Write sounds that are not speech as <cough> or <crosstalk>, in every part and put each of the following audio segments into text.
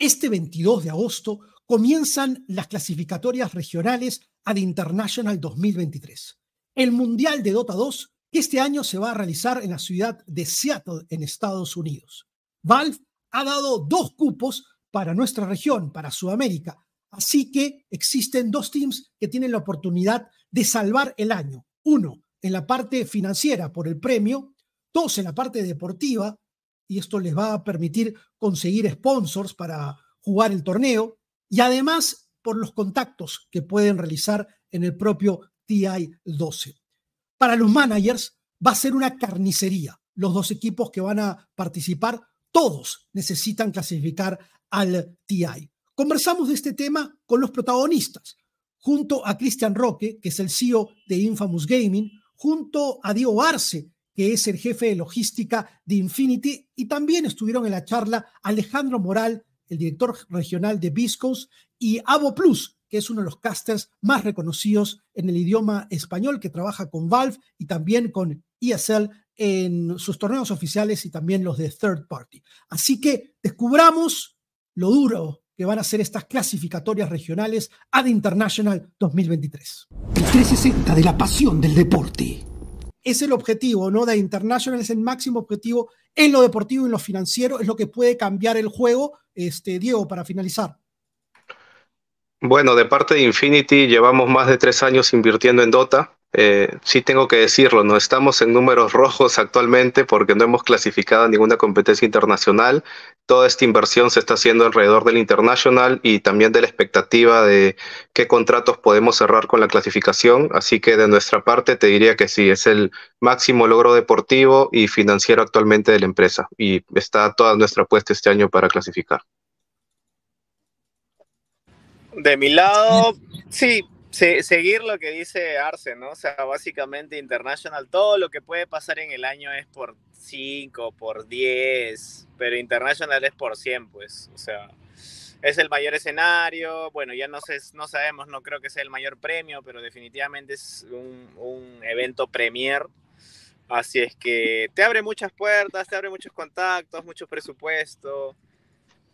Este 22 de agosto comienzan las clasificatorias regionales al International 2023. El Mundial de Dota 2, que este año se va a realizar en la ciudad de Seattle, en Estados Unidos. Valve ha dado dos cupos para nuestra región, para Sudamérica. Así que existen dos teams que tienen la oportunidad de salvar el año. Uno, en la parte financiera por el premio, dos en la parte deportiva y esto les va a permitir conseguir sponsors para jugar el torneo y además por los contactos que pueden realizar en el propio TI-12. Para los managers va a ser una carnicería. Los dos equipos que van a participar, todos necesitan clasificar al TI. Conversamos de este tema con los protagonistas, junto a Cristian Roque, que es el CEO de Infamous Gaming, junto a Diego Arce, que es el jefe de logística de Infinity, y también estuvieron en la charla Alejandro Moral, el director regional de Viscos, y Avo Plus, que es uno de los casters más reconocidos en el idioma español, que trabaja con Valve y también con ESL en sus torneos oficiales y también los de third party. Así que descubramos lo duro que van a ser estas clasificatorias regionales AD International 2023. El 360 de la pasión del deporte es el objetivo, ¿no? De International es el máximo objetivo en lo deportivo y en lo financiero, es lo que puede cambiar el juego, este, Diego, para finalizar. Bueno, de parte de Infinity llevamos más de tres años invirtiendo en Dota eh, sí tengo que decirlo, no estamos en números rojos actualmente porque no hemos clasificado ninguna competencia internacional. Toda esta inversión se está haciendo alrededor del internacional y también de la expectativa de qué contratos podemos cerrar con la clasificación. Así que de nuestra parte te diría que sí, es el máximo logro deportivo y financiero actualmente de la empresa y está toda nuestra apuesta este año para clasificar. De mi lado, sí, seguir lo que dice Arce, ¿no? O sea, básicamente International, todo lo que puede pasar en el año es por 5, por 10, pero International es por 100, pues, o sea, es el mayor escenario, bueno, ya no, sé, no sabemos, no creo que sea el mayor premio, pero definitivamente es un, un evento premier, así es que te abre muchas puertas, te abre muchos contactos, mucho presupuesto,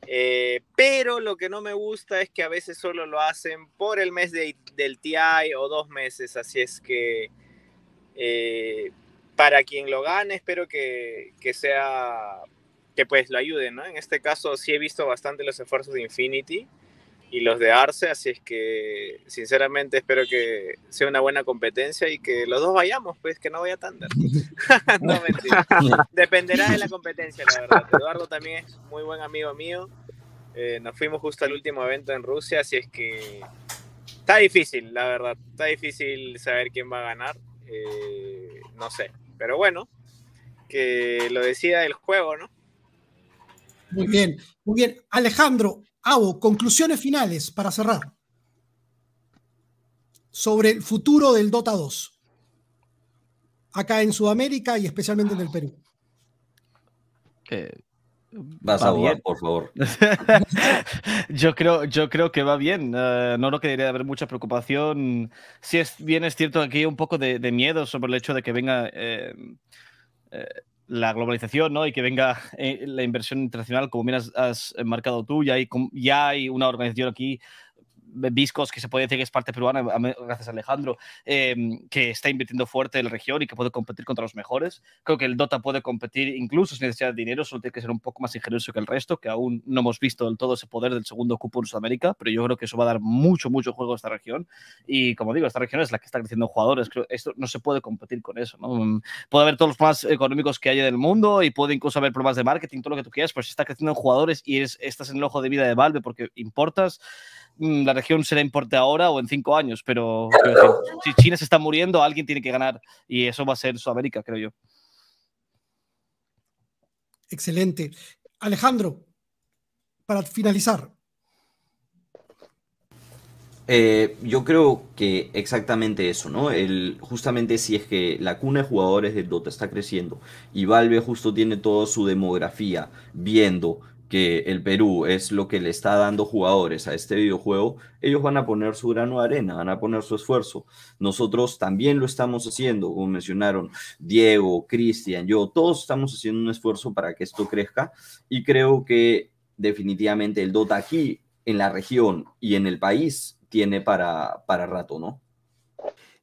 eh, pero lo que no me gusta es que a veces solo lo hacen por el mes del TI o dos meses, así es que eh, para quien lo gane espero que, sea, que pues lo ayuden, En este caso sí he visto bastante los esfuerzos de Infinity y los de Arce, así es que sinceramente espero que sea una buena competencia y que los dos vayamos, pues que no a Thunder. <laughs> no, mentira. Dependerá de la competencia, la verdad. Eduardo también es muy buen amigo mío. Eh, nos fuimos justo al último evento en Rusia, así es que está difícil, la verdad. Está difícil saber quién va a ganar. Eh, no sé, pero bueno, que lo decida el juego, ¿no? Muy bien, muy bien. Alejandro, Abo, conclusiones finales para cerrar sobre el futuro del Dota 2, acá en Sudamérica y especialmente en el Perú. Eh, Vas a por favor. <laughs> yo, creo, yo creo que va bien. Eh, no lo que debería haber mucha preocupación. Si es bien es cierto que aquí un poco de, miedo sobre el hecho de que venga... Eh, la globalización ¿no? y que venga eh, la inversión internacional, como bien has, eh, marcado tú, ya hay una organización aquí Viscos, que se puede decir que es parte peruana, gracias a Alejandro, em, que está invirtiendo fuerte en la región y que puede competir contra los mejores. Creo que el Dota puede competir incluso sin necesidad de dinero, solo tiene que ser un poco más ingenioso que el resto, que aún no hemos visto del todo ese poder del segundo cupo en Sudamérica, pero yo creo que eso va a dar mucho, mucho juego a esta región. Y como digo, esta región es la que está creciendo jugadores. esto no se puede competir con eso. ¿no? Mm, puede haber todos los problemas económicos que haya del mundo y puede incluso haber problemas de marketing, todo lo que tú quieras, pero si está creciendo en jugadores y estás en el ojo de vida de Valve porque importas, Mm, la región será importante ahora o en cinco años, pero si China se está muriendo, alguien tiene que ganar y eso va a ser Sudamérica, creo yo. Excelente. Alejandro, para finalizar. Eh, yo creo que exactamente eso, ¿no? El, justamente si es que la cuna de jugadores de Dota está creciendo y Valve justo tiene toda su demografía viendo que el Perú es lo que le está dando jugadores a este videojuego, ellos van a poner su grano de arena, van a poner su esfuerzo. Nosotros también lo estamos haciendo, como mencionaron Diego, Cristian, yo, todos estamos haciendo un esfuerzo para que esto crezca y creo que definitivamente el Dota aquí en la región y en el país tiene para, para rato, ¿no?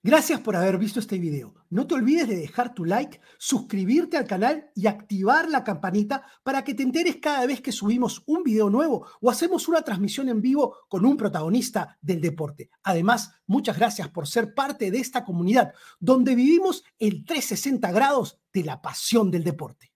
Gracias por haber visto este video. No te olvides de dejar tu like, suscribirte al canal y activar la campanita para que te enteres cada vez que subimos un video nuevo o hacemos una transmisión en vivo con un protagonista del deporte. Además, muchas gracias por ser parte de esta comunidad donde vivimos el 360 grados de la pasión del deporte.